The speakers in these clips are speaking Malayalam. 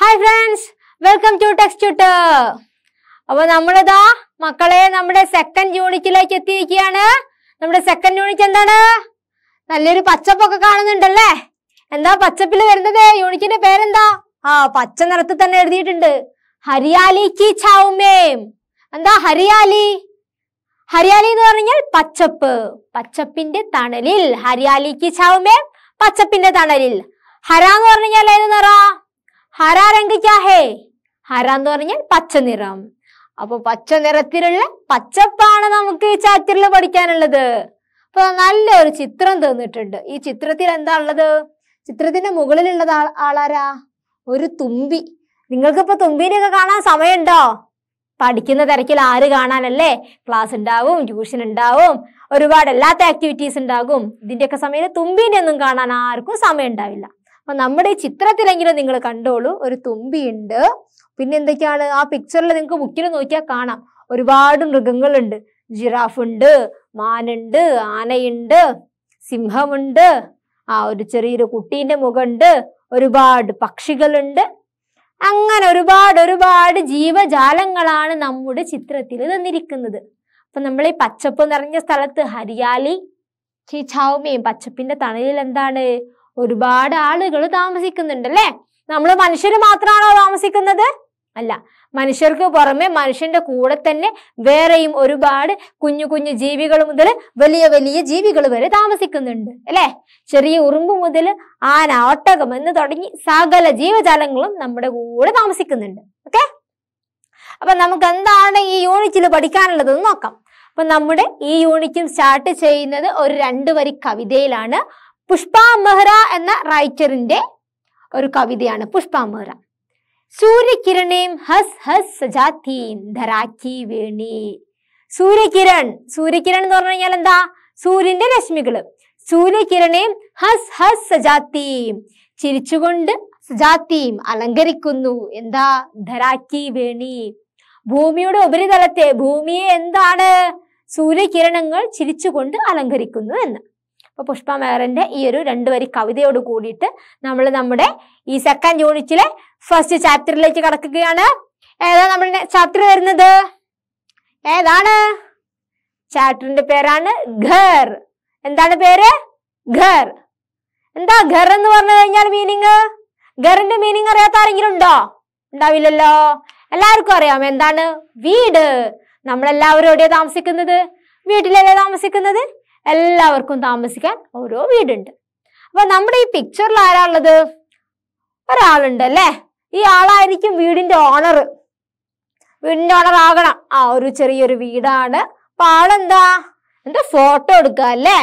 hi friends welcome to text tutor അപ്പൊ നമ്മളിതാ മക്കളെ നമ്മുടെ സെക്കൻഡ് യൂണിറ്റിലേക്ക് എത്തിയിരിക്കുകയാണ് നമ്മുടെ സെക്കൻഡ് യൂണിറ്റ് എന്താണ് നല്ലൊരു പച്ചപ്പൊക്കെ കാണുന്നുണ്ടല്ലേ എന്താ പച്ചപ്പിൽ വരുന്നത് യൂണിറ്റിന്റെ പേരെന്താ ആ പച്ച നിറത്തിൽ തന്നെ എഴുതിയിട്ടുണ്ട് ഹരിയാലി കി ചാവുമേം എന്താ ഹരിയാലി ഹരിയാലി എന്ന് പറഞ്ഞാൽ പച്ചപ്പ് പച്ചപ്പിന്റെ തണലിൽ ഹരിയാലി കി ചാവുമേം പച്ചപ്പിന്റെ തണലിൽ ഹര എന്ന് പറഞ്ഞാൽ ഏത് നിറ ഹര രംഗ് ചാഹേ ഹരാ എന്ന് പറഞ്ഞാൽ പച്ച നിറം അപ്പൊ പച്ച നിറത്തിലുള്ള പച്ചപ്പാണ് നമുക്ക് ഈ ചാപ്റ്ററിൽ പഠിക്കാനുള്ളത് അപ്പൊ നല്ലൊരു ചിത്രം തന്നിട്ടുണ്ട് ഈ ചിത്രത്തിൽ എന്താ ഉള്ളത് ചിത്രത്തിന്റെ മുകളിലുള്ളത് ആളാരാ ഒരു തുമ്പി നിങ്ങൾക്കിപ്പോ തുമ്പിനെയൊക്കെ കാണാൻ സമയമുണ്ടോ പഠിക്കുന്ന തിരക്കിൽ ആര് കാണാനല്ലേ ക്ലാസ് ഉണ്ടാവും ട്യൂഷൻ ഉണ്ടാവും ഒരുപാട് എല്ലാത്ത ആക്ടിവിറ്റീസ് ഉണ്ടാകും ഇതിൻ്റെയൊക്കെ സമയത്ത് തുമ്പീൻ്റെ ഒന്നും കാണാൻ ആർക്കും സമയം ഉണ്ടാവില്ല അപ്പൊ നമ്മുടെ ഈ ചിത്രത്തിലെങ്കിലും നിങ്ങൾ കണ്ടോളൂ ഒരു തുമ്പിയുണ്ട് പിന്നെ എന്തൊക്കെയാണ് ആ പിക്ചറിൽ നിങ്ങൾക്ക് ബുക്കിൽ നോക്കിയാൽ കാണാം ഒരുപാട് മൃഗങ്ങളുണ്ട് ജിറാഫുണ്ട് ഉണ്ട് മാനുണ്ട് ആനയുണ്ട് സിംഹമുണ്ട് ആ ഒരു ചെറിയൊരു കുട്ടീൻ്റെ മുഖമുണ്ട് ഒരുപാട് പക്ഷികളുണ്ട് അങ്ങനെ ഒരുപാട് ഒരുപാട് ജീവജാലങ്ങളാണ് നമ്മുടെ ചിത്രത്തിൽ തന്നിരിക്കുന്നത് അപ്പൊ നമ്മൾ ഈ പച്ചപ്പ് നിറഞ്ഞ സ്ഥലത്ത് ഹരിയാലി ചീ പച്ചപ്പിന്റെ തണലിൽ എന്താണ് ഒരുപാട് ആളുകൾ താമസിക്കുന്നുണ്ട് അല്ലെ നമ്മൾ മനുഷ്യർ മാത്രമാണോ താമസിക്കുന്നത് അല്ല മനുഷ്യർക്ക് പുറമെ മനുഷ്യന്റെ കൂടെ തന്നെ വേറെയും ഒരുപാട് കുഞ്ഞു കുഞ്ഞു ജീവികൾ മുതൽ വലിയ വലിയ ജീവികൾ വരെ താമസിക്കുന്നുണ്ട് അല്ലേ ചെറിയ ഉറുമ്പ് മുതൽ ആന ഒട്ടകം എന്ന് തുടങ്ങി സകല ജീവജാലങ്ങളും നമ്മുടെ കൂടെ താമസിക്കുന്നുണ്ട് ഓക്കെ അപ്പൊ നമുക്ക് എന്താണ് ഈ യൂണിറ്റിൽ പഠിക്കാനുള്ളത് നോക്കാം അപ്പൊ നമ്മുടെ ഈ യൂണിറ്റും സ്റ്റാർട്ട് ചെയ്യുന്നത് ഒരു രണ്ടു വരി കവിതയിലാണ് പുഷ്പ മെഹ്റ എന്ന റൈറ്ററിന്റെ ഒരു കവിതയാണ് പുഷ്പ മെഹ്റ സൂര്യകിരണേം ഹസ് ഹസ് സജാത്തീം ധരാക്കി വേണി സൂര്യകിരൺ സൂര്യകിരൺ എന്ന് പറഞ്ഞു കഴിഞ്ഞാൽ എന്താ സൂര്യന്റെ രശ്മികള് സൂര്യകിരണേം ഹസ് ഹസ് സജാത്തീം ചിരിച്ചുകൊണ്ട് സജാത്തീം അലങ്കരിക്കുന്നു എന്താ ധരാക്കി വേണി ഭൂമിയുടെ ഉപരിതലത്തെ ഭൂമിയെ എന്താണ് സൂര്യകിരണങ്ങൾ ചിരിച്ചുകൊണ്ട് അലങ്കരിക്കുന്നു എന്ന് അപ്പോൾ പുഷ്പ മേയറിൻ്റെ ഈ ഒരു രണ്ട് വരി കവിതയോട് കൂടിയിട്ട് നമ്മൾ നമ്മുടെ ഈ സെക്കൻഡ് യൂണിറ്റിലെ ഫസ്റ്റ് ചാപ്റ്ററിലേക്ക് കടക്കുകയാണ് ഏതാ നമ്മുടെ ചാപ്റ്റർ വരുന്നത് ഏതാണ് ചാപ്റ്ററിന്റെ പേരാണ് ഘർ എന്താണ് പേര് ഘർ എന്താ ഘർ എന്ന് പറഞ്ഞു കഴിഞ്ഞാൽ മീനിങ് ഘറിന്റെ മീനിങ് അറിയാത്ത ആരെങ്കിലും ഉണ്ടോ ഉണ്ടാവില്ലല്ലോ എല്ലാവർക്കും അറിയാം എന്താണ് വീട് നമ്മളെല്ലാവരും എവിടെയാണ് താമസിക്കുന്നത് വീട്ടിലല്ലേ താമസിക്കുന്നത് എല്ലാവർക്കും താമസിക്കാൻ ഓരോ വീടുണ്ട് അപ്പൊ നമ്മുടെ ഈ പിക്ചറിൽ ആരാളുള്ളത് ഒരാളുണ്ട് അല്ലേ ഈ ആളായിരിക്കും വീടിന്റെ ഓണർ വീടിന്റെ ഓണർ ആകണം ആ ഒരു ചെറിയൊരു വീടാണ് അപ്പൊ ആളെന്താ എന്താ ഫോട്ടോ എടുക്കുക അല്ലേ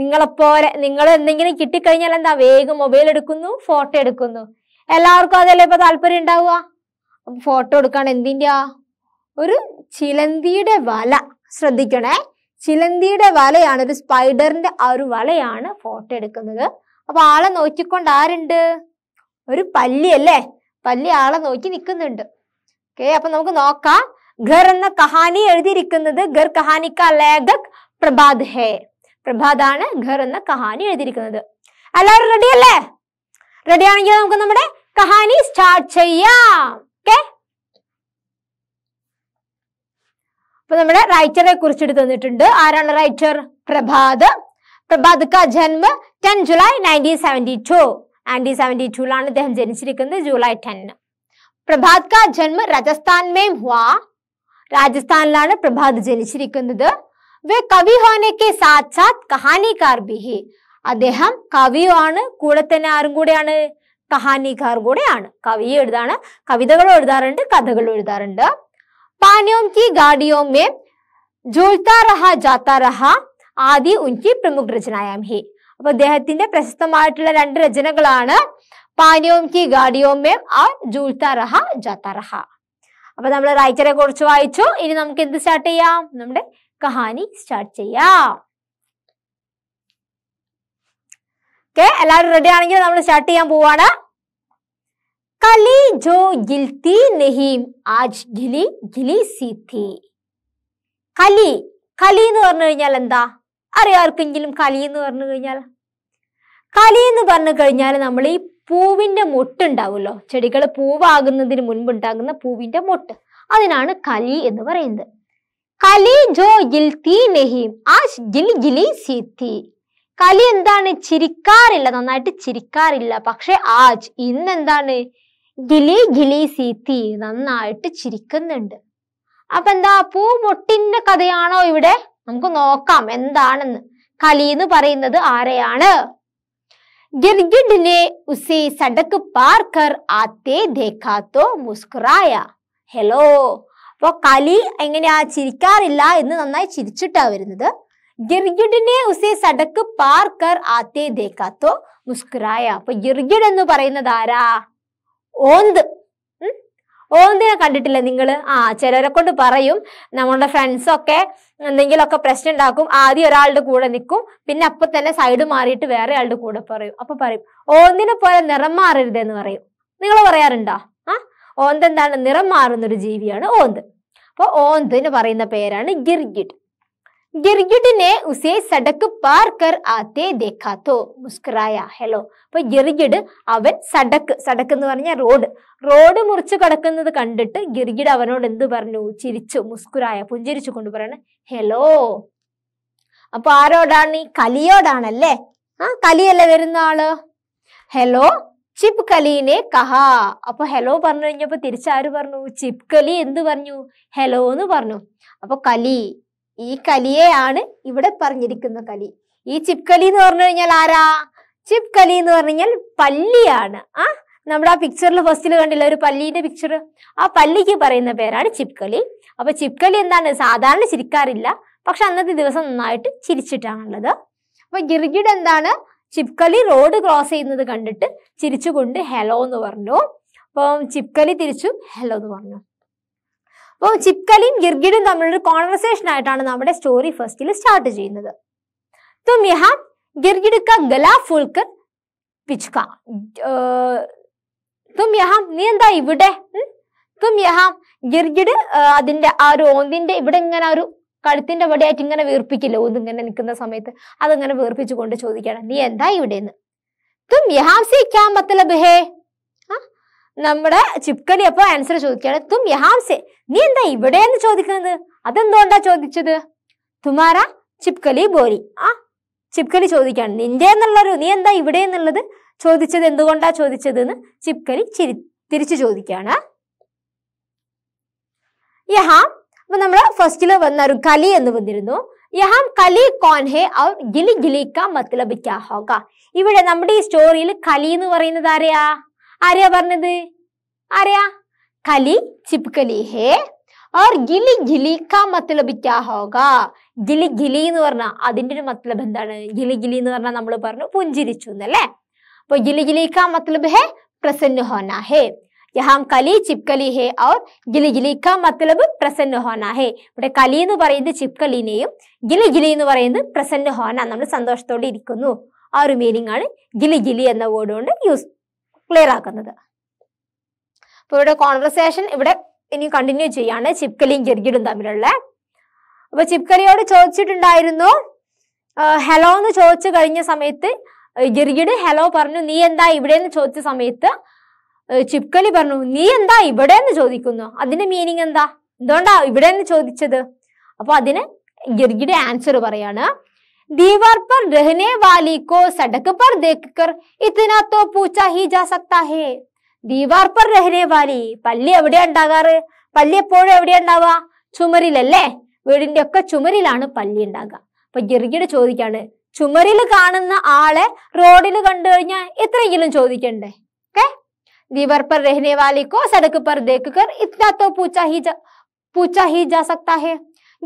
നിങ്ങളെപ്പോലെ നിങ്ങൾ എന്തെങ്കിലും കിട്ടിക്കഴിഞ്ഞാൽ എന്താ വേഗം മൊബൈൽ എടുക്കുന്നു ഫോട്ടോ എടുക്കുന്നു എല്ലാവർക്കും അതല്ലേ ഇപ്പൊ താല്പര്യം ഉണ്ടാവുക ഫോട്ടോ എടുക്കാൻ എന്തിൻ്റെയാ ഒരു ചിലന്തിയുടെ വല ശ്രദ്ധിക്കണേ ചിലന്തിയുടെ വലയാണ് ഒരു സ്പൈഡറിന്റെ ആ ഒരു വലയാണ് ഫോട്ടോ എടുക്കുന്നത് അപ്പൊ ആളെ നോക്കിക്കൊണ്ട് ആരുണ്ട് ഒരു പല്ലി അല്ലേ പല്ലി ആളെ നോക്കി നിൽക്കുന്നുണ്ട് ഓക്കെ അപ്പൊ നമുക്ക് നോക്കാം ഖർ എന്ന കഹാനി എഴുതിയിരിക്കുന്നത് ഖർ കഹാനിക്ക ലേഖക് പ്രഭാത് ഹേ പ്രഭാത് ആണ് എന്ന കഹാനി എഴുതിയിരിക്കുന്നത് എല്ലാവരും റെഡി അല്ലേ റെഡി ആണെങ്കിൽ നമുക്ക് നമ്മുടെ കഹാനി സ്റ്റാർട്ട് ചെയ്യാം ഓക്കെ അപ്പൊ നമ്മുടെ റൈറ്ററെ എടുത്ത് തന്നിട്ടുണ്ട് ആരാണ് റൈറ്റർ പ്രഭാത് പ്രഭാത് ക ജന്മ ten July nineteen seventy two nineteen seventy ടുലാണ് അദ്ദേഹം ജനിച്ചിരിക്കുന്നത് ജൂലൈ ടെന്ന് പ്രഭാത് ക ജന്മ രാജസ്ഥാൻ മേ ഹാ രാജസ്ഥാനിലാണ് പ്രഭാത് ജനിച്ചിരിക്കുന്നത് വേ കവി ഹോനയ്ക്ക് സാക്ഷാത് സാത് കഹാനിക്കാർ ബിഹി അദ്ദേഹം ആണ് കൂടെ തന്നെ ആരും കൂടെയാണ് കഹാനിക്കാർ കൂടെയാണ് കവി എഴുതാണ് കവിതകൾ എഴുതാറുണ്ട് കഥകൾ എഴുതാറുണ്ട് पानियों की गाड़ियों में ജോഴ്ത്താ റഹ ജാത്താ റഹ ആദി ഉൻകി പ്രമുഖ് രചനായാം ഹി അപ്പൊ അദ്ദേഹത്തിന്റെ പ്രശസ്തമായിട്ടുള്ള രണ്ട് രചനകളാണ് പാനിയോം കി ഗാഡിയോം മേം ആ ജൂൾത്താ റഹ ജാത്താ റഹ അപ്പൊ നമ്മൾ റൈറ്ററെ കുറിച്ച് വായിച്ചു ഇനി നമുക്ക് എന്ത് സ്റ്റാർട്ട് ചെയ്യാം നമ്മുടെ കഹാനി സ്റ്റാർട്ട് ചെയ്യാം ഓക്കെ എല്ലാവരും റെഡി ആണെങ്കിൽ നമ്മൾ സ്റ്റാർട്ട് ചെയ്യാൻ പോവാണ് कली जो गिलती नहीं आज गिली गिली സി തീ കലി കലി എന്ന് പറഞ്ഞു കഴിഞ്ഞാൽ എന്താ അറിയാം ആർക്കെങ്കിലും കലി എന്ന് പറഞ്ഞു കഴിഞ്ഞാൽ കലി എന്ന് പറഞ്ഞു കഴിഞ്ഞാൽ നമ്മൾ ഈ പൂവിൻ്റെ മൊട്ടുണ്ടാവുമല്ലോ ചെടികൾ പൂവാകുന്നതിന് മുൻപ് ഉണ്ടാകുന്ന പൂവിൻ്റെ മൊട്ട് അതിനാണ് കലി എന്ന് പറയുന്നത് കലി ജോ ഗിൽത്തി നെഹീം ആ ഗിൽ ഗിലി സീത്തി കലി എന്താണ് ചിരിക്കാറില്ല നന്നായിട്ട് ചിരിക്കാറില്ല പക്ഷെ ആജ് ഇന്നെന്താണ് ഗിലി ഗിലി സീത്തി നന്നായിട്ട് ചിരിക്കുന്നുണ്ട് അപ്പൊ എന്താ പൂമൊട്ടിന്റെ കഥയാണോ ഇവിടെ നമുക്ക് നോക്കാം എന്താണെന്ന് കലി എന്ന് പറയുന്നത് ആരെയാണ് गिरगिट ने സടക്ക് പാർക്കർ पार कर മുസ്കുറായ ഹലോ അപ്പൊ കലി എങ്ങനെയാ ചിരിക്കാറില്ല എന്ന് നന്നായി ചിരിച്ചിട്ടാ വരുന്നത് ഗിർഗിഡിനെ ഉസെ സടക്ക് പാർക്കർ കർ ആത്തേ ദേക്കാത്തോ മുസ്കുറായ അപ്പൊ ഗിർഗിഡ് എന്ന് പറയുന്നത് ആരാ ഓന്ത് ഓന്തിനെ കണ്ടിട്ടില്ല നിങ്ങൾ ആ ചിലരെ കൊണ്ട് പറയും നമ്മളുടെ ഫ്രണ്ട്സൊക്കെ എന്തെങ്കിലുമൊക്കെ പ്രശ്നം ഉണ്ടാക്കും ആദ്യം ഒരാളുടെ കൂടെ നിൽക്കും പിന്നെ അപ്പൊ തന്നെ സൈഡ് മാറിയിട്ട് വേറെ ആളുടെ കൂടെ പറയും അപ്പൊ പറയും ഓന്തിനെ പോലെ നിറം മാറരുതെന്ന് പറയും നിങ്ങൾ പറയാറുണ്ടോ ആ ഓന്ത് എന്താണ് നിറം മാറുന്നൊരു ജീവിയാണ് ഓന്ത് അപ്പോൾ ഓന്തിന് പറയുന്ന പേരാണ് ഗിർഗിഡ് गिरगिट ने उसे सड़क पार कर ആത്തേ देखा तो മുസ്കുറായ ഹലോ അപ്പൊ ഗിർഗിഡ് അവൻ സടക്ക് സടക്ക് എന്ന് പറഞ്ഞ റോഡ് റോഡ് മുറിച്ച് കടക്കുന്നത് കണ്ടിട്ട് ഗിർഗിഡ് അവനോട് എന്ത് പറഞ്ഞു ചിരിച്ചു മുസ്കുറായ പുഞ്ചിരിച്ചു കൊണ്ട് പറയണ ഹലോ അപ്പൊ ആരോടാണ് ഈ കലിയോടാണല്ലേ ആ കലിയല്ലേ വരുന്ന ആള് ഹലോ ചിപ് കലീനെ കഹാ അപ്പൊ ഹലോ പറഞ്ഞു കഴിഞ്ഞപ്പോ തിരിച്ചാര് പറഞ്ഞു ചിപ് കലി എന്ത് പറഞ്ഞു ഹലോ എന്ന് പറഞ്ഞു അപ്പൊ കലി ഈ കലിയെയാണ് ഇവിടെ പറഞ്ഞിരിക്കുന്ന കലി ഈ ചിപ്കലി എന്ന് പറഞ്ഞു കഴിഞ്ഞാൽ ആരാ ചിപ്കലി എന്ന് പറഞ്ഞു കഴിഞ്ഞാൽ പല്ലിയാണ് ആ നമ്മുടെ ആ പിക്ചറിൽ ഫസ്റ്റിൽ കണ്ടില്ല ഒരു പല്ലിന്റെ പിക്ചർ ആ പല്ലിക്ക് പറയുന്ന പേരാണ് ചിപ്കലി അപ്പൊ ചിപ്കലി എന്താണ് സാധാരണ ചിരിക്കാറില്ല പക്ഷെ അന്നത്തെ ദിവസം നന്നായിട്ട് ചിരിച്ചിട്ടാണുള്ളത് അപ്പൊ ഗിർഗിഡ് എന്താണ് ചിപ്കലി റോഡ് ക്രോസ് ചെയ്യുന്നത് കണ്ടിട്ട് ചിരിച്ചുകൊണ്ട് ഹെലോ എന്ന് പറഞ്ഞു അപ്പം ചിപ്കലി തിരിച്ചു ഹെലോ എന്ന് പറഞ്ഞു അപ്പോൾ ചിപ്കലിയും ഗിർഗിഡും തമ്മിലൊരു കോൺവെർസേഷൻ ആയിട്ടാണ് നമ്മുടെ സ്റ്റോറി ഫസ്റ്റിൽ സ്റ്റാർട്ട് ചെയ്യുന്നത് നീ എന്താ ഇവിടെ ഗിർഗിഡ് അതിന്റെ ആ ഒരു ഓന്തിന്റെ ഇവിടെ ഇങ്ങനെ ഒരു കഴുത്തിന്റെ വടിയായിട്ട് ഇങ്ങനെ വീർപ്പിക്കില്ല ഇങ്ങനെ നിൽക്കുന്ന സമയത്ത് അതങ്ങനെ വീർപ്പിച്ചുകൊണ്ട് ചോദിക്കണം നീ എന്താ ഇവിടെയെന്ന് തും യഹാം സി ക്യാ മത്തലബ് ഹേ നമ്മുടെ ചിപ്കടി അപ്പോൾ ആൻസർ ചോദിക്കുകയാണ് തും യഹാംസെ നീ എന്താ ഇവിടെ എന്ന് ചോദിക്കുന്നത് അതെന്തുകൊണ്ടാ ചോദിച്ചത് തുമാര ചിപ്കലി ബോരി ആ ചിപ്കലി ചോദിക്കാണ് നിന്റെ എന്നുള്ളൊരു നീ എന്താ ഇവിടെ എന്നുള്ളത് ചോദിച്ചത് എന്തുകൊണ്ടാ ചോദിച്ചത് എന്ന് ചിപ്കലി ചിരി തിരിച്ചു ചോദിക്കുകയാണ് യഹാം അപ്പൊ നമ്മൾ ഫസ്റ്റില് വന്ന ഒരു കലി എന്ന് വന്നിരുന്നു യഹാം കലി കോൻ ഹെ ഔർ ഗിലി ഗിലി കാ മത്ലബ് ഇവിടെ നമ്മുടെ ഈ സ്റ്റോറിയിൽ കലി എന്ന് പറയുന്നത് ആരെയാ ആരെയാ പറഞ്ഞത് ആരെയാ കലി ചിപ്കലി ഹേ ഓർ ഗിലി ഗിലി കാ മത്ലബ് ക്യാ ഗിലി ഗിലി എന്ന് പറഞ്ഞാൽ അതിൻ്റെ ഒരു മത്തലബ് എന്താണ് ഗിലി ഗിലി എന്ന് പറഞ്ഞാൽ നമ്മൾ പറഞ്ഞു പുഞ്ചിരിച്ചു എന്നല്ലേ അപ്പോൾ ഗിലി ഗിലി കാ മത്ലബ് ഹേ പ്രസന്ന ഹോന ഹേ യഹാം കലി ചിപ്കലി ഹേ ഓർ ഗിലി ഗിലി കാ മത്ലബ് പ്രസന്ന ഹോന ഹേ ഇവിടെ കലി എന്ന് പറയുന്നത് ചിപ്കലിനെയും ഗിലി ഗിലി എന്ന് പറയുന്നത് പ്രസന്ന ഹോന നമ്മൾ സന്തോഷത്തോടെ ഇരിക്കുന്നു ആ ഒരു മീനിങ് ആണ് ഗിലി ഗിലി എന്ന വേർഡ് കൊണ്ട് യൂസ് ക്ലിയർ ആക്കുന്നത് അപ്പോൾ ഇവിടെ കോൺവെർസേഷൻ ഇവിടെ ഇനി കണ്ടിന്യൂ ചെയ്യാണ് ചിപ്കലിയും ഗിർഗിഡും തമ്മിലുള്ള അപ്പൊ ചിപ്കലിയോട് ചോദിച്ചിട്ടുണ്ടായിരുന്നു ഹലോ എന്ന് ചോദിച്ചു കഴിഞ്ഞ സമയത്ത് ഗിർഗിഡ് ഹലോ പറഞ്ഞു നീ എന്താ ഇവിടെ എന്ന് ചോദിച്ച സമയത്ത് ചിപ്കലി പറഞ്ഞു നീ എന്താ ഇവിടെ എന്ന് ചോദിക്കുന്നു അതിന്റെ മീനിങ് എന്താ എന്തുകൊണ്ടാ ഇവിടെ എന്ന് ചോദിച്ചത് അപ്പൊ അതിന് ഗിർഗിഡ് ആൻസർ പറയാണ് दीवार पर रहने वाली को सड़क पर देखकर इतना तो पूछा ही जा सकता है ദീവാർ പർ രഹനേവാലി പല്ലി എവിടെയാ ഉണ്ടാകാറ് പല്ലി എപ്പോഴും എവിടെയാ ഉണ്ടാവുക ചുമരിലല്ലേ വീടിന്റെ ഒക്കെ ചുമരിലാണ് പല്ലി ഉണ്ടാകുക അപ്പൊ ഗിർഗിയുടെ ചോദിക്കാണ് ചുമരിൽ കാണുന്ന ആളെ റോഡിൽ കണ്ടു കഴിഞ്ഞാൽ എത്രയെങ്കിലും ചോദിക്കണ്ടേ ഓക്കെ ദീവർ പർ രഹനേവാലിക്കോ സടക്ക് പർ ദേക്കർ ഇത്ര തോ പൂച്ചാ ഹി ജാ പൂച്ചാ ഹി ജാ സക്താ ഹെ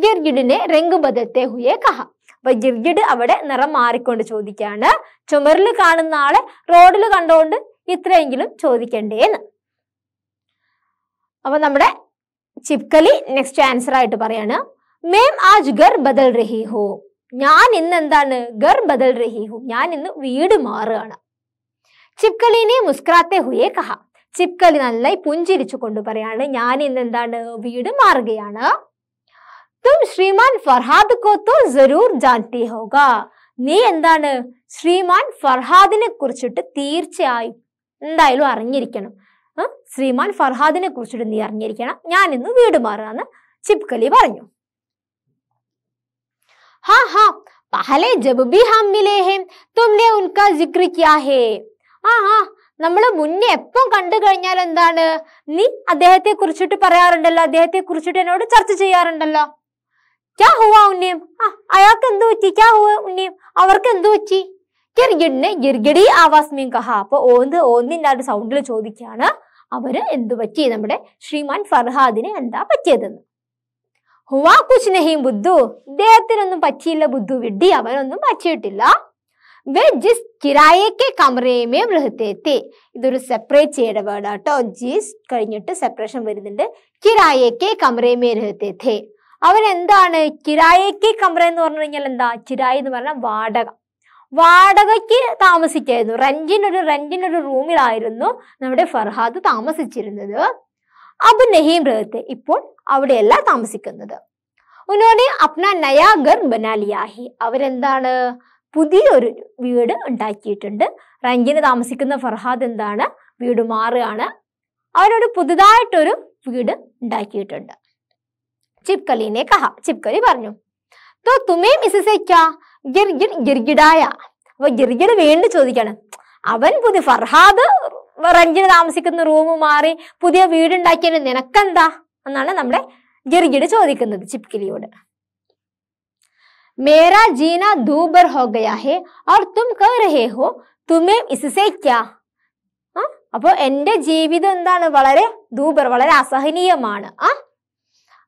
ഗിർഗിഡിനെ രംഗ് ബദലത്തെ ഹുയെ കഹാ അപ്പൊ ഗിർഗിഡ് അവിടെ നിറം മാറിക്കൊണ്ട് ചോദിക്കാണ് ചുമരിൽ കാണുന്ന ആളെ റോഡിൽ കണ്ടുകൊണ്ട് ഇത്രയെങ്കിലും ചോദിക്കണ്ടേന്ന് അപ്പൊ നമ്മുടെ ചിപ്കലി നെക്സ്റ്റ് ആൻസർ ആയിട്ട് പറയാണ് മേം ആജ് ഗർ ബദൽ റഹി ഹോ ഞാൻ ഇന്ന് എന്താണ് ഗർ ബദൽ റഹി ഹു ഞാൻ ഇന്ന് വീട് മാറുകയാണ് ചിപ്കലിനെ മുസ്ക്രാത്തെ ഹുയെ കഹ ചിപ്കലി നന്നായി പുഞ്ചിരിച്ചു കൊണ്ട് പറയാണ് ഞാൻ ഇന്ന് എന്താണ് വീട് മാറുകയാണ് തും ശ്രീമാൻ ഫർഹാദ് കോ ജരൂർ ജാൻതി ഹോക നീ എന്താണ് ശ്രീമാൻ ഫർഹാദിനെ കുറിച്ചിട്ട് തീർച്ചയായും എന്തായാലും അറിഞ്ഞിരിക്കണം ശ്രീമാൻ ഫർഹാദിനെ കുറിച്ചിട്ട് നീ അറിഞ്ഞിരിക്കണം ഞാൻ ഇന്ന് വീട് മാറുകയെന്ന് ചിപ്കലി പറഞ്ഞു ഹാ ഹാ പഹലേ ജബ് ബി ഹം മിലേ ഹേ തുമ്നെ ഉൻക ജിക്ര കിയാ ഹേ ആ ആ നമ്മൾ മുന്നേ എപ്പം കണ്ടു കഴിഞ്ഞാൽ എന്താണ് നീ അദ്ദേഹത്തെ കുറിച്ചിട്ട് പറയാറുണ്ടല്ലോ അദ്ദേഹത്തെ കുറിച്ചിട്ട് എന്നോട് ചർച്ച ചെയ്യാറുണ്ടല്ലോ ക്യാ ഹുവ ഉന്നയും ആ അയാൾക്ക് क्या हुआ ക്യാ ഹുവ ഉന്നയും അവർക്ക് എന്ത് പറ്റി ഗിർഗിഡിനെ കഹ അപ്പൊ ഓന്ത് ഓന്നിൻ്റെ ഒരു സൗണ്ടിൽ ചോദിക്കുകയാണ് അവര് എന്തു പറ്റി നമ്മുടെ ശ്രീമാൻ ഫർഹാദിന് എന്താ പറ്റിയതെന്ന് ഹുവാ കുശ്നഹീം ബുദ്ധു ഇദ്ദേഹത്തിനൊന്നും പറ്റിയില്ല ബുദ്ധു വിഡ്ഡി അവനൊന്നും പറ്റിയിട്ടില്ല ജിസ് കിരായക്കെ കമറേമേ ബൃഹത്തേത്തി ഇതൊരു സെപ്പറേറ്റ് ചെയ്യേണ്ട വേർഡാട്ടോ ജിസ് കഴിഞ്ഞിട്ട് സെപ്പറേഷൻ വരുന്നുണ്ട് കിരായക്കെ കമറേമേ ബൃഹത്തേത്തേ അവരെന്താണ് കിരായക്ക് കമറ എന്ന് പറഞ്ഞു കഴിഞ്ഞാൽ എന്താ ചിരായ എന്ന് പറഞ്ഞാൽ വാടക വാടകയ്ക്ക് താമസിക്കായിരുന്നു റെന്റിനൊരു റെന്റിനൊരു റൂമിലായിരുന്നു നമ്മുടെ ഫർഹാദ് താമസിച്ചിരുന്നത് അബു നഹീം രഹത്തെ ഇപ്പോൾ അവിടെയല്ല താമസിക്കുന്നത് ഉന്നോടെ അപ്ന നയാഗർ ബനാലിയാഹി അവരെന്താണ് പുതിയൊരു വീട് ഉണ്ടാക്കിയിട്ടുണ്ട് റഞ്ചിന് താമസിക്കുന്ന ഫർഹാദ് എന്താണ് വീട് മാറുകയാണ് അവരോട് പുതുതായിട്ടൊരു വീട് ഉണ്ടാക്കിയിട്ടുണ്ട് ചിപ്കലി ने कहा ചിപ്കലി പറഞ്ഞു തോ തുമേം ഇസസെ ക്യാ ഗിർ ഗിർ ഗിർഗിടായ അപ്പൊ ഗിർഗിട് വീണ്ടും ചോദിക്കാണ് അവൻ പുതിയ ഫർഹാദ് റഞ്ചിന് താമസിക്കുന്ന റൂം മാറി പുതിയ വീടുണ്ടാക്കിയത് നിനക്കെന്താ എന്നാണ് നമ്മുടെ ഗിർഗിട് ചോദിക്കുന്നത് ചിപ്കിലിയോട് മേരാ ജീന ദൂബർ ഹോ ഗയാ ഹേ ഓർ തും കർ രഹേ ഹോ തുമേ ഇസസെ ക്യാ അപ്പോൾ എൻ്റെ ജീവിതം എന്താണ് വളരെ ദൂബർ വളരെ അസഹനീയമാണ് ആ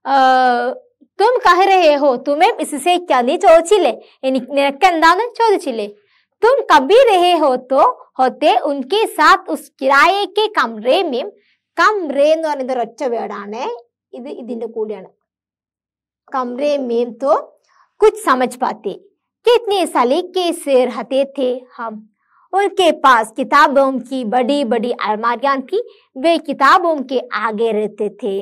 तुम कह रहे हो तुम्हें इससे क्या नहीं चोचिले चोदे तुम कभी रहे हो तो होते उनके साथ उस किराए के कमरे में कमरे कमरे में तो कुछ समझ पाते कितने सलीके से रहते थे हम उनके पास किताबों की बड़ी बड़ी अलमारियां थी वे किताबों के आगे रहते थे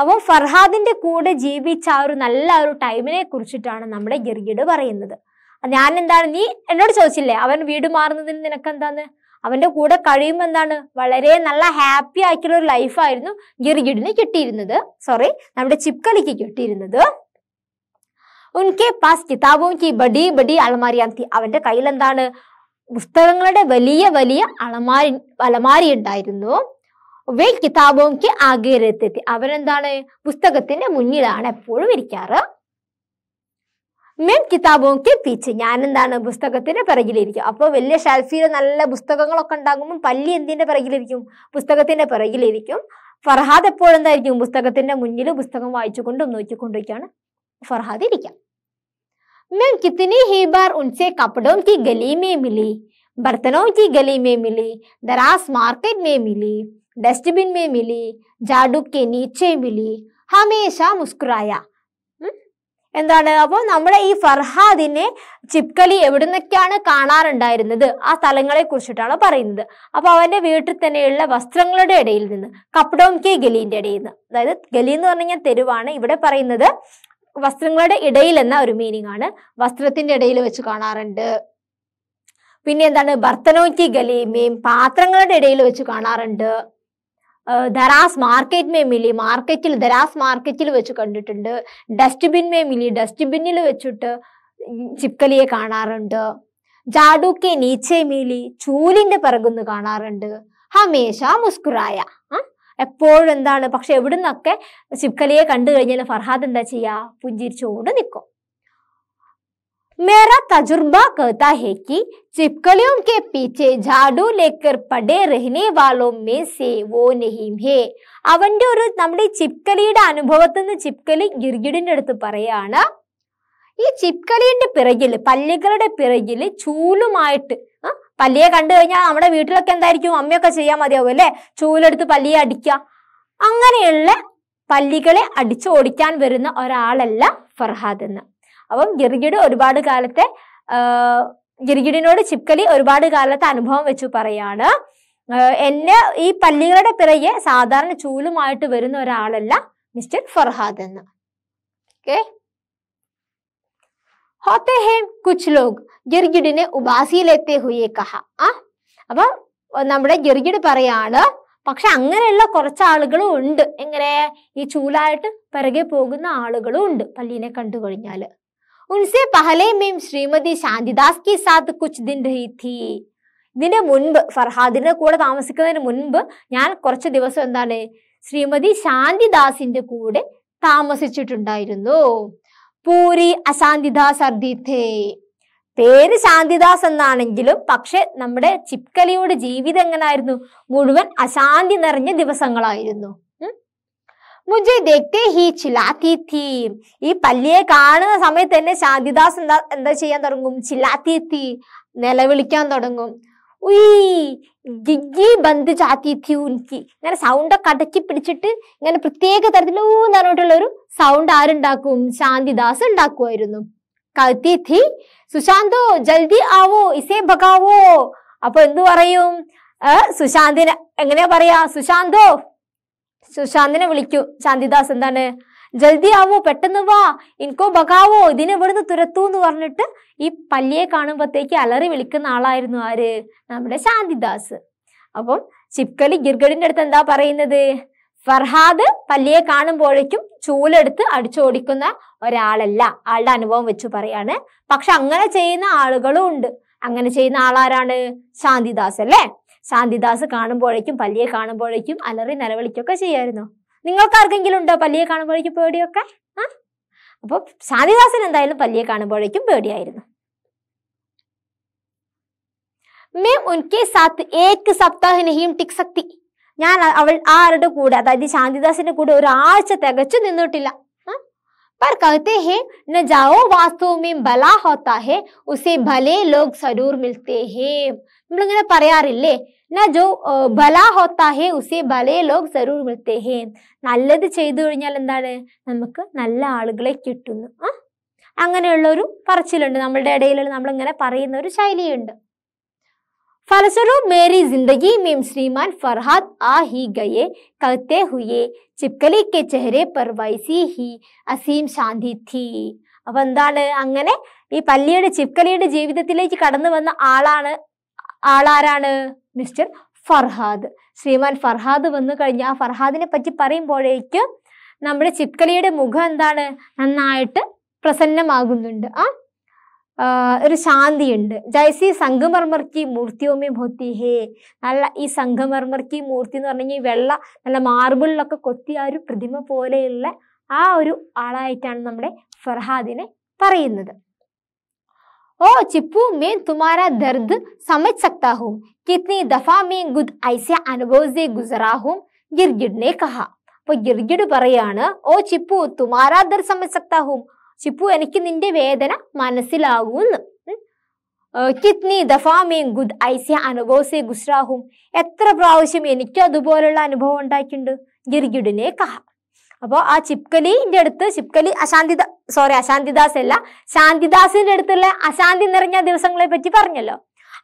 അപ്പോൾ ഫർഹാദിൻ്റെ കൂടെ ജീവിച്ച ആ ഒരു നല്ല ഒരു ടൈമിനെ കുറിച്ചിട്ടാണ് നമ്മുടെ ഗിർഗിഡ് പറയുന്നത് ഞാൻ എന്താണ് നീ എന്നോട് ചോദിച്ചില്ലേ അവൻ വീട് മാറുന്നതിന് നിനക്കെന്താന്ന് അവൻ്റെ കൂടെ കഴിയുമ്പോൾ എന്താണ് വളരെ നല്ല ഹാപ്പി ആയിട്ടുള്ള ഒരു ലൈഫായിരുന്നു ഗിർഗിഡിന് കിട്ടിയിരുന്നത് സോറി നമ്മുടെ ചിപ്കളിക്ക് കിട്ടിയിരുന്നത് ഉൻകെ പാസ് കിതാബും കി ബഡി ബഡി അലമാരിയാം തീ അവൻ്റെ കയ്യിൽ എന്താണ് പുസ്തകങ്ങളുടെ വലിയ വലിയ അലമാരി അലമാരി ഉണ്ടായിരുന്നു വേ കിതാബോക്ക് ആഗ്രഹത്തെത്തി അവരെന്താണ് പുസ്തകത്തിന്റെ മുന്നിലാണ് എപ്പോഴും ഇരിക്കാറ് മെൻ കിതാബോക്ക് പീച്ച് ഞാനെന്താണ് പുസ്തകത്തിന്റെ പിറകിലിരിക്കും അപ്പൊ വലിയ ഷെൽഫിയിൽ നല്ല പുസ്തകങ്ങളൊക്കെ ഉണ്ടാകുമ്പോൾ പല്ലി എന്തിന്റെ പിറകിലിരിക്കും പുസ്തകത്തിന്റെ പിറകിലിരിക്കും ഫർഹാദ് എപ്പോഴും എന്തായിരിക്കും പുസ്തകത്തിന്റെ മുന്നിൽ പുസ്തകം വായിച്ചുകൊണ്ടും നോക്കിക്കൊണ്ടിരിക്കുകയാണ് ഫർഹാദ് ഇരിക്കാം मैं कितनी ही बार उनसे कपड़ों की गली में मिली बर्तनों की गली में मिली दराज डस्टबिन में मिली झाड़ू के नीचे मिली हमेशा മുസ്കുറായ എന്താണ് അപ്പോൾ നമ്മുടെ ഈ ഫർഹാദിനെ ചിപ്കലി എവിടുന്നൊക്കെയാണ് കാണാറുണ്ടായിരുന്നത് ആ സ്ഥലങ്ങളെ കുറിച്ചിട്ടാണ് പറയുന്നത് അപ്പോൾ അവന്റെ വീട്ടിൽ തന്നെയുള്ള വസ്ത്രങ്ങളുടെ ഇടയിൽ നിന്ന് കപ്ഡോം കെ ഗലീന്റെ ഇടയിൽ നിന്ന് അതായത് ഗലി എന്ന് പറഞ്ഞു കഴിഞ്ഞാൽ തെരുവാണ് ഇവിടെ പറയുന്നത് വസ്ത്രങ്ങളുടെ ഇടയിൽ എന്ന ഒരു മീനിങ് ആണ് വസ്ത്രത്തിന്റെ ഇടയിൽ വെച്ച് കാണാറുണ്ട് പിന്നെ എന്താണ് ഭർത്തനോക്കി ഗലീമയും പാത്രങ്ങളുടെ ഇടയിൽ വെച്ച് കാണാറുണ്ട് ധരാസ് മാർക്കറ്റ് മേ മിലി മാർക്കറ്റിൽ ധരാസ് മാർക്കറ്റിൽ വെച്ച് കണ്ടിട്ടുണ്ട് ഡസ്റ്റ്ബിൻ മേ മിലി ഡസ്റ്റ്ബിന്നിൽ വെച്ചിട്ട് ചിപ്കലിയെ കാണാറുണ്ട് ജാഡൂക്കെ നീച്ചെ മിലി ചൂലിന്റെ പിറകുന്ന് കാണാറുണ്ട് ഹമേഷ മുസ്കുറായ എപ്പോഴും എന്താണ് പക്ഷെ എവിടുന്നൊക്കെ ചിപ്കലിയെ കണ്ടു കഴിഞ്ഞാൽ ഫർഹാദ് എന്താ ചെയ്യുക പുഞ്ചിരിച്ചുകൊണ്ട് നിൽക്കും मेरा तजुर्बा कहता है कि चिपकलियों के पीछे झाड़ू लेकर पड़े रहने वालों में से वो नहीं है അവൻ്റെ ഒരു നമ്മുടെ ഈ ചിപ്കലിയുടെ അനുഭവത്തിൽ നിന്ന് ചിപ്കലി അടുത്ത് പറയാണ് ഈ ചിപ്കലിൻ്റെ പിറകിൽ പല്ലുകളുടെ പിറകിൽ ചൂലുമായിട്ട് പല്ലിയെ കണ്ടു കഴിഞ്ഞാൽ നമ്മുടെ വീട്ടിലൊക്കെ എന്തായിരിക്കും അമ്മയൊക്കെ ചെയ്യാൻ മതിയാവും അല്ലെ ചൂലെടുത്ത് പല്ലിയെ അടിക്കുക അങ്ങനെയുള്ള പല്ലികളെ അടിച്ചു ഓടിക്കാൻ വരുന്ന ഒരാളല്ല ഫർഹാദ് എന്ന് അപ്പം ഗിർഗിഡ് ഒരുപാട് കാലത്തെ ഗിർഗിഡിനോട് ചിപ്കലി ഒരുപാട് കാലത്തെ അനുഭവം വെച്ചു പറയാണ് എന്നെ ഈ പല്ലികളുടെ പിറകെ സാധാരണ ചൂലുമായിട്ട് വരുന്ന ഒരാളല്ല മിസ്റ്റർ ഫർഹാദ് എന്ന് ഗിർഗിഡിനെ ഉപാസിയിലെത്തി ഹുയേക്കഹ ആ അപ്പൊ നമ്മുടെ ഗിർഗിഡ് പറയാണ് പക്ഷെ അങ്ങനെയുള്ള കുറച്ച് ആളുകളും ഉണ്ട് എങ്ങനെ ഈ ചൂലായിട്ട് പിറകെ പോകുന്ന ആളുകളും ഉണ്ട് പല്ലീനെ കണ്ടു കഴിഞ്ഞാല് ഉൻസെ പഹലെ മേം ശ്രീമതി ശാന്തിദാസ് കെ സാത്ത് കുച്ച് ദിൻ രഹി തീ ഇതിന് മുൻപ് ഫർഹാദിന്റെ കൂടെ താമസിക്കുന്നതിന് മുൻപ് ഞാൻ കുറച്ച് ദിവസം എന്താണ് ശ്രീമതി ശാന്തിദാസിന്റെ കൂടെ താമസിച്ചിട്ടുണ്ടായിരുന്നു പൂരി അശാന്തിദാസ് അർദിത്തേ പേര് ശാന്തിദാസ് എന്നാണെങ്കിലും പക്ഷെ നമ്മുടെ ചിപ്കലിയുടെ ജീവിതം എങ്ങനായിരുന്നു മുഴുവൻ അശാന്തി നിറഞ്ഞ ദിവസങ്ങളായിരുന്നു മുജെ ദേഖ്തേ ഹി ചിലാത്തി തീ ഈ പല്ലിയെ കാണുന്ന സമയത്ത് തന്നെ ശാന്തിദാസ് എന്താ എന്താ ചെയ്യാൻ തുടങ്ങും ചിലാത്തി തീ നിലവിളിക്കാൻ തുടങ്ങും ഉയ് ഗിഗ്ഗി ബന്ദ് ഇങ്ങനെ സൗണ്ടൊക്കെ അടക്കി പിടിച്ചിട്ട് ഇങ്ങനെ പ്രത്യേക തരത്തിൽ ഊ എന്ന് പറഞ്ഞിട്ടുള്ള ഒരു സൗണ്ട് ആരുണ്ടാക്കും ശാന്തിദാസ് ഉണ്ടാക്കുമായിരുന്നു കത്തി തീ സുശാന്തോ ജൽദി ആവോ ഇസേ ഭഗാവോ അപ്പൊ എന്തു പറയും സുശാന്തിന് എങ്ങനെയാ പറയാ സുശാന്തോ സുശാന്തിനെ വിളിക്കൂ ശാന്തിദാസ് എന്താണ് ജൽദി ആവോ പെട്ടെന്ന് വാ ഇൻകോ ബകാവോ ഇതിനെ ഇവിടുന്ന് തുരത്തു എന്ന് പറഞ്ഞിട്ട് ഈ പല്ലിയെ കാണുമ്പോഴത്തേക്ക് അലറി വിളിക്കുന്ന ആളായിരുന്നു ആര് നമ്മുടെ ശാന്തിദാസ് അപ്പം ചിപ്കലി ഗിർഗഡിന്റെ അടുത്ത് എന്താ പറയുന്നത് ഫർഹാദ് പല്ലിയെ കാണുമ്പോഴേക്കും ചൂലെടുത്ത് അടിച്ചോടിക്കുന്ന ഒരാളല്ല ആളുടെ അനുഭവം വെച്ച് പറയാണ് പക്ഷെ അങ്ങനെ ചെയ്യുന്ന ആളുകളും ഉണ്ട് അങ്ങനെ ചെയ്യുന്ന ആളാരാണ് ശാന്തിദാസ് അല്ലേ ശാന്തിദാസ് കാണുമ്പോഴേക്കും പല്ലിയെ കാണുമ്പോഴേക്കും അലറി നിലവിളിക്കൊക്കെ ചെയ്യായിരുന്നു നിങ്ങൾക്ക് ആർക്കെങ്കിലും ഉണ്ടോ പല്ലിയെ കാണുമ്പോഴേക്കും പേടിയൊക്കെ ആ അപ്പോൾ ശാന്തിദാസൻ എന്തായാലും പല്ലിയെ കാണുമ്പോഴേക്കും പേടിയായിരുന്നു മേ ഉൻകെ സാത്ത് ഏക്ക് സപ്താഹ് ടിക് സക്തി ഞാൻ അവൾ ആരുടെ കൂടെ അതായത് ശാന്തിദാസിന്റെ കൂടെ ഒരാഴ്ച തികച്ചു നിന്നിട്ടില്ല पर कहते हैं न जाओ वास्तव में भला होता है उसे भले लोग मिलते हैं നമ്മളിങ്ങനെ പറയാറില്ലേ ना जो ഭല ഹോത്താഹെ ഉസേ ഭലേ ലോക് സരൂർ മിൽത്തേഹേ നല്ലത് ചെയ്തു കഴിഞ്ഞാൽ എന്താണ് നമുക്ക് നല്ല ആളുകളെ കിട്ടുന്നു ആ അങ്ങനെയുള്ള ഒരു പറച്ചിലുണ്ട് നമ്മളുടെ ഇടയിലുള്ള നമ്മളിങ്ങനെ പറയുന്ന ഒരു ശൈലിയുണ്ട് ഫലസ്വരൂപ് മേരി ജിന്ദഗി മേം ശ്രീമാൻ ഫർഹാദ് ആ ഹി ഗയെ കത്തെ ഹുയെ ചിപ്കലി കെ ചെഹരെ പർ വൈസി ഹി അസീം ശാന്തി തീ അപ്പൊ എന്താണ് അങ്ങനെ ഈ പല്ലിയുടെ ചിപ്കലിയുടെ ജീവിതത്തിലേക്ക് കടന്നു വന്ന ആളാണ് ആളാരാണ് മിസ്റ്റർ ഫർഹാദ് ശ്രീമാൻ ഫർഹാദ് വന്നു കഴിഞ്ഞാൽ ആ ഫർഹാദിനെ പറ്റി പറയുമ്പോഴേക്ക് നമ്മുടെ ചിപ്കലിയുടെ മുഖം എന്താണ് നന്നായിട്ട് പ്രസന്നമാകുന്നുണ്ട് ആ ഒരു ശാന്തിയുണ്ട് ജൈസി സംഘമർമർക്കി മൂർത്തിയോമി ഭൂത്തി ഹേ നല്ല ഈ സംഘമർമർക്കി മൂർത്തി എന്ന് ഈ വെള്ള നല്ല മാർബിളിലൊക്കെ കൊത്തിയ ഒരു പ്രതിമ പോലെയുള്ള ആ ഒരു ആളായിട്ടാണ് നമ്മുടെ ഫർഹാദിനെ പറയുന്നത് ओ चिप्पू मैं तुम्हारा दर्द समझ सकता हूँ कितनी दफा मैं खुद ऐसे अनुभव से गुजरा हूँ गिरगिड ने कहा അപ്പൊ ഗിർഗിഡ് പറയാണ് ഓ ചിപ്പു തുമാരാ ദർ സമझ सकता हूँ ചിപ്പു എനിക്ക് നിന്റെ വേദന മനസ്സിലാകൂന്ന് കിത്നി ദഫാമേ ഗുദ് ഐസ്യ അനുഭവസേ ഗുസ്രാഹും എത്ര പ്രാവശ്യം എനിക്ക് അതുപോലുള്ള അനുഭവം ഉണ്ടാക്കിയിട്ടുണ്ട് ഗിർഗിഡിനെ കഹ അപ്പോൾ ആ ചിപ്കലിന്റെ അടുത്ത് ചിപ്കലി അശാന്തിത സോറി അശാന്തിദാസ് അല്ല ശാന്തിദാസിന്റെ അടുത്തുള്ള അശാന്തി നിറഞ്ഞ ദിവസങ്ങളെ പറ്റി പറഞ്ഞല്ലോ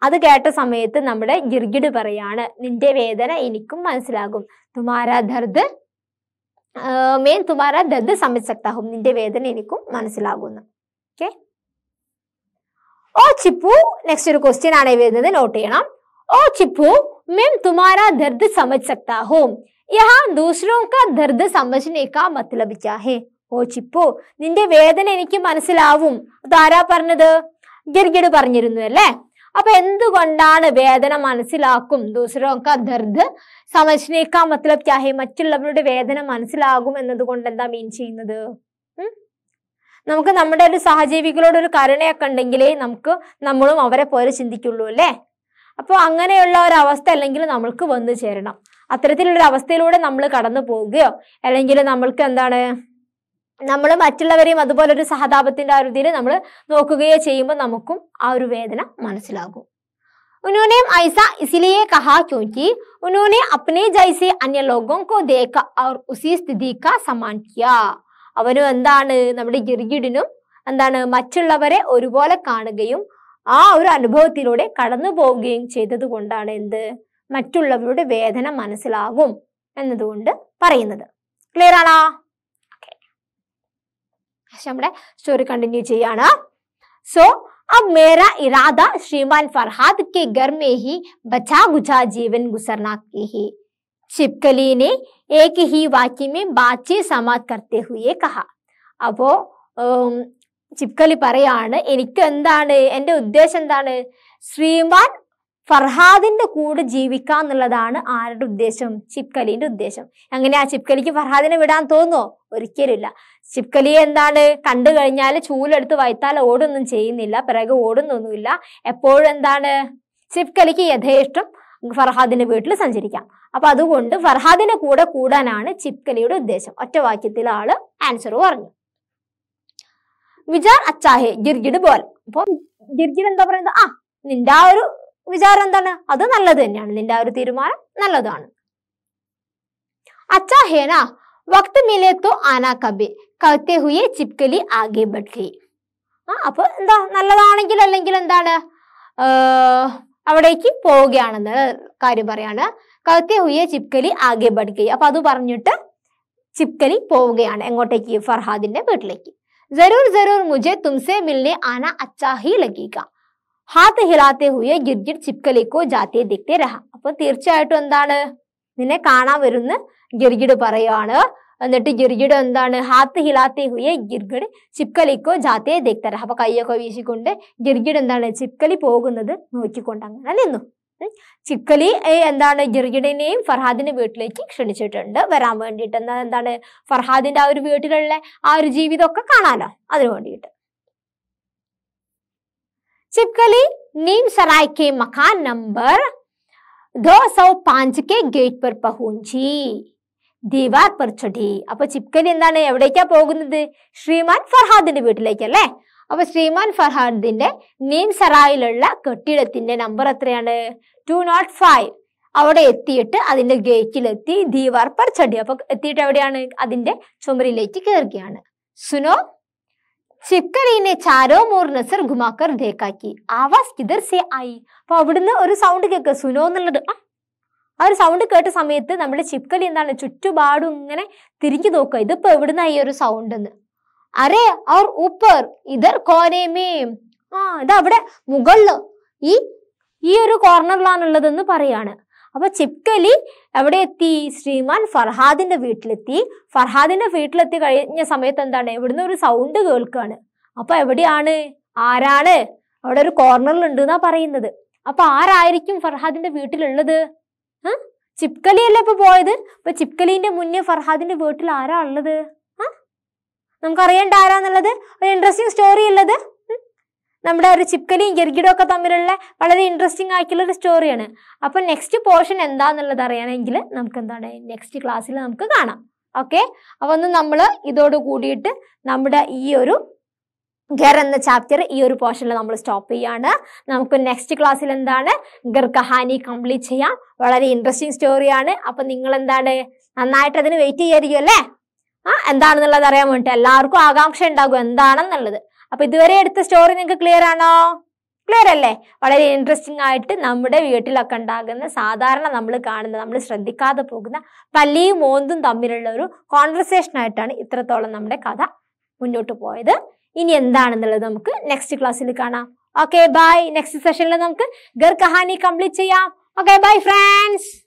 അത് കേട്ട സമയത്ത് നമ്മുടെ ഗിർഗിഡ് പറയാണ് നിന്റെ വേദന എനിക്കും മനസ്സിലാകും തുമാര മെയിൻ തുമാര ദർദ് നിന്റെ വേദന എനിക്കും മനസ്സിലാകുന്നു ഓക്കെ ഓ ചിപ്പു നെക്സ്റ്റ് ഒരു ക്വസ്റ്റ്യൻ ആണ് വരുന്നത് നോട്ട് ചെയ്യണം ഓ ചിപ്പു मैं तुम्हारा दर्द യഹാ सकता हूँ यहाँ दूसरों का दर्द ഓ ചിപ്പു നിന്റെ വേദന എനിക്ക് മനസ്സിലാവും അതാരാ പറഞ്ഞത് ഗിർഗിഡ് പറഞ്ഞിരുന്നു അല്ലേ അപ്പൊ എന്തുകൊണ്ടാണ് വേദന മനസ്സിലാക്കും ദൂസരോ ദർദ് സമജ്നേക്കാ മത്ലബ് ചാഹെ മറ്റുള്ളവരുടെ വേദന മനസ്സിലാകും എന്നതുകൊണ്ട് എന്താ മീൻ ചെയ്യുന്നത് നമുക്ക് നമ്മുടെ ഒരു സഹജീവികളോട് ഒരു കരുണയൊക്കെ ഉണ്ടെങ്കിലേ നമുക്ക് നമ്മളും അവരെ പോലെ ചിന്തിക്കുള്ളൂ അല്ലേ അപ്പോൾ അങ്ങനെയുള്ള ഒരു അവസ്ഥ അല്ലെങ്കിൽ നമ്മൾക്ക് വന്നു ചേരണം അത്തരത്തിലുള്ള അവസ്ഥയിലൂടെ നമ്മൾ കടന്നു പോവുകയോ അല്ലെങ്കിൽ നമ്മൾക്ക് എന്താണ് നമ്മൾ മറ്റുള്ളവരെയും ഒരു സഹതാപത്തിന്റെ ആ ഒരു ഇതിൽ നമ്മൾ നോക്കുകയോ ചെയ്യുമ്പോൾ നമുക്കും ആ ഒരു വേദന മനസ്സിലാകും उन्होंने ऐसा ഇസിലിയെ कहा क्योंकि उन्होंने अपने जैसे अन्य लोगों को देखा और उसी സ്ഥിതി का അവനും എന്താണ് നമ്മുടെ ഗിർഗിഡിനും എന്താണ് മറ്റുള്ളവരെ ഒരുപോലെ കാണുകയും ആ ഒരു അനുഭവത്തിലൂടെ കടന്നു പോവുകയും ചെയ്തത് കൊണ്ടാണ് എന്ത് മറ്റുള്ളവരുടെ വേദന മനസ്സിലാകും എന്നതുകൊണ്ട് പറയുന്നത് ക്ലിയർ ആണോ പക്ഷെ നമ്മുടെ സ്റ്റോറി अब मेरा इरादा श्रीमान फरहाद के घर में ही बचा बुझा जीवन गुजरना की है छिपकली ने एक ही वाक्य में बातचीत समाप्त करते हुए कहा अब वो ചിപ്കലി പറയാണ് എനിക്ക് ഫർഹാദിന്റെ കൂടെ ജീവിക്കുക എന്നുള്ളതാണ് ആരുടെ ഉദ്ദേശം ചിപ്കലിന്റെ ഉദ്ദേശം അങ്ങനെ ആ ചിപ്കലിക്ക് ഫർഹാദിനെ വിടാൻ തോന്നുമോ ഒരിക്കലില്ല ചിപ്കലി എന്താണ് കണ്ടു കഴിഞ്ഞാൽ ചൂലെടുത്ത് വൈത്താൽ ഓടൊന്നും ചെയ്യുന്നില്ല പിറകെ ഓടുന്നൊന്നുമില്ല എപ്പോഴും എന്താണ് ചിപ്കലിക്ക് യഥേഷ്ടം ഫർഹാദിന്റെ വീട്ടിൽ സഞ്ചരിക്കാം അപ്പൊ അതുകൊണ്ട് ഫർഹാദിന്റെ കൂടെ കൂടാനാണ് ചിപ്കലിയുടെ ഉദ്ദേശം ഒറ്റ വാക്യത്തിൽ ആള് ആൻസർ പറഞ്ഞു വിചാർ അച്ചാഹെ ഗിർഗിഡ് പോലെ അപ്പൊ ഗിർഗിഡ് എന്താ പറയുന്നത് ആ നിന്റെ ആ ഒരു വിചാരം എന്താണ് അത് നല്ലത് തന്നെയാണ് നിന്റെ ആ ഒരു തീരുമാനം നല്ലതാണ് അച്ഛാ ഹേന വക്ത് മിലേത്തോ ആനാ കബി കത്തെ ഹുയെ ചിപ്കലി ആകെ ബട്ടി ആ അപ്പൊ എന്താ നല്ലതാണെങ്കിൽ അല്ലെങ്കിൽ എന്താണ് അവിടേക്ക് പോവുകയാണെന്ന് കാര്യം പറയാണ് കത്തെ ഹുയെ ചിപ്കലി ആകെ ബട്ടി അപ്പൊ അത് പറഞ്ഞിട്ട് ചിപ്കലി പോവുകയാണ് എങ്ങോട്ടേക്ക് ഫർഹാദിന്റെ വീട്ടിലേക്ക് ജരൂർ ജരൂർ മുജെ തുംസെ മിൽനെ ആന അച്ചാഹി ലഗീക്കാം ഹാത്ത് ഹിലാത്തെ ഹുയെ ഗിർഗിർ ചിപ്കലേക്കോ ജാത്തെ ദിക്തേ രഹ അപ്പൊ തീർച്ചയായിട്ടും എന്താണ് നിന്നെ കാണാൻ വരുന്ന ഗിർഗിഡ് പറയുവാണ് എന്നിട്ട് ഗിർഗിഡ് എന്താണ് ഹാത്ത് ഹിലാത്തെ ഹുയെ ഗിർഗിഡ് ചിപ്കലിക്കോ ജാത്തെ ദിക്തേ രഹ അപ്പൊ കൈയൊക്കെ വീശിക്കൊണ്ട് ഗിർഗിഡ് എന്താണ് ചിപ്കലി പോകുന്നത് നോക്കിക്കൊണ്ട് അങ്ങനെ നിന്നു ചിക്കലി എന്താണ് ജിർഗിഡിനെയും ഫർഹാദിന്റെ വീട്ടിലേക്ക് ക്ഷണിച്ചിട്ടുണ്ട് വരാൻ വേണ്ടിയിട്ട് എന്താ എന്താണ് ഫർഹാദിന്റെ ആ ഒരു വീട്ടിലുള്ള ആ ഒരു ജീവിതമൊക്കെ കാണാലോ അതിനു വേണ്ടിയിട്ട് चिपकली नीम सराय के मकान नंबर 205 के ഗേറ്റ് पर പഹുഞ്ചി ദിവാർ പർ ചൊടി അപ്പൊ ചിപ്കലി എന്താണ് എവിടേക്കാ പോകുന്നത് ശ്രീമാൻ ഫർഹാദിന്റെ വീട്ടിലേക്കല്ലേ അല്ലേ അപ്പൊ ശ്രീമാൻ ഫർഹാദിന്റെ നീം സറായിലുള്ള കെട്ടിടത്തിന്റെ നമ്പർ എത്രയാണ് ടു നോട്ട് ഫൈവ് അവിടെ എത്തിയിട്ട് അതിന്റെ ഗേറ്റിലെത്തി ദീവാർ പർ ചടി അപ്പൊ എത്തിയിട്ട് എവിടെയാണ് അതിന്റെ ചുമരിലേക്ക് കയറുകയാണ് സുനോ ശിവക്കലി ചാരോ चारों നസർ ഗുമാക്കർ ദേക്കാക്കി ആവാസ് കിതർ आवाज ആയി അപ്പൊ അപ്പോൾ അവിടുന്ന് ഒരു സൗണ്ട് കേൾക്കുക സുനോ എന്നുള്ളത് ആ ഒരു സൗണ്ട് കേട്ട സമയത്ത് നമ്മുടെ ചിപ്കലി എന്താണ് ചുറ്റുപാടും ഇങ്ങനെ തിരിഞ്ഞു നോക്കുക ഇതിപ്പോ എവിടുന്ന ഈ ഒരു സൗണ്ട് എന്ന് അരേ അവർ ഉപ്പർ ഇതർ കോനേമേ ആ ഇതവിടെ മുകളിൽ ഈ ഈ ഒരു കോർണറിലാണുള്ളതെന്ന് പറയാണ് അപ്പൊ ചിപ്കലി എവിടെ എത്തി ശ്രീമാൻ ഫർഹാദിന്റെ വീട്ടിലെത്തി ഫർഹാദിന്റെ വീട്ടിലെത്തി കഴിഞ്ഞ സമയത്ത് എന്താണ് ഇവിടുന്ന് ഒരു സൗണ്ട് കേൾക്കുകയാണ് അപ്പൊ എവിടെയാണ് ആരാണ് അവിടെ ഒരു കോർണറിൽ ഉണ്ട് എന്നാ പറയുന്നത് അപ്പൊ ആരായിരിക്കും ഫർഹാദിന്റെ വീട്ടിലുള്ളത് ചിപ്കലി ചിപ്കലിയല്ലേ ഇപ്പൊ പോയത് ഇപ്പൊ ചിപ്കലിന്റെ മുന്നേ ഫർഹാദിന്റെ വീട്ടിൽ ആരാ ഉള്ളത് ആ അറിയണ്ട ആരാന്നുള്ളത് ഒരു ഇൻട്രസ്റ്റിംഗ് സ്റ്റോറി ഉള്ളത് നമ്മുടെ ഒരു ചിപ്കലിയും ഗിർഗിഡും ഒക്കെ തമ്മിലുള്ള വളരെ ഇൻട്രസ്റ്റിംഗ് ആയിട്ടുള്ള ഒരു സ്റ്റോറിയാണ് അപ്പോൾ നെക്സ്റ്റ് പോർഷൻ എന്താന്നുള്ളത് അറിയണമെങ്കിൽ നമുക്ക് എന്താണ് നെക്സ്റ്റ് ക്ലാസ്സിൽ നമുക്ക് കാണാം ഓക്കെ അപ്പോൾ ഒന്ന് നമ്മൾ ഇതോട് കൂടിയിട്ട് നമ്മുടെ ഈ ഒരു ഗർ എന്ന ചാപ്റ്റർ ഈ ഒരു പോർഷനിൽ നമ്മൾ സ്റ്റോപ്പ് ചെയ്യാണ് നമുക്ക് നെക്സ്റ്റ് ക്ലാസ്സിൽ എന്താണ് ഗർ കഹാനി കംപ്ലീറ്റ് ചെയ്യാം വളരെ ഇൻട്രസ്റ്റിംഗ് സ്റ്റോറിയാണ് അപ്പൊ നിങ്ങൾ എന്താണ് നന്നായിട്ട് അതിന് വെയിറ്റ് ചെയ്യായിരിക്കും അല്ലേ ആ എന്താണെന്നുള്ളത് അറിയാൻ വേണ്ടിട്ട് എല്ലാവർക്കും ആകാംക്ഷ ഉണ്ടാകും എന്താണെന്നുള്ളത് അപ്പൊ ഇതുവരെ എടുത്ത സ്റ്റോറി നിങ്ങൾക്ക് ക്ലിയർ ആണോ ക്ലിയർ അല്ലേ വളരെ ഇൻട്രസ്റ്റിംഗ് ആയിട്ട് നമ്മുടെ വീട്ടിലൊക്കെ ഉണ്ടാകുന്ന സാധാരണ നമ്മൾ കാണുന്ന നമ്മൾ ശ്രദ്ധിക്കാതെ പോകുന്ന പല്ലിയും മോന്തും തമ്മിലുള്ള ഒരു കോൺവെർസേഷൻ ആയിട്ടാണ് ഇത്രത്തോളം നമ്മുടെ കഥ മുന്നോട്ട് പോയത് ഇനി എന്താണെന്നുള്ളത് നമുക്ക് നെക്സ്റ്റ് ക്ലാസ്സിൽ കാണാം ഓക്കെ ബൈ നെക്സ്റ്റ് സെഷനിൽ നമുക്ക് ഗർ കഹാനി കംപ്ലീറ്റ് ചെയ്യാം ഓക്കെ ബൈ ഫ്രണ്ട്സ്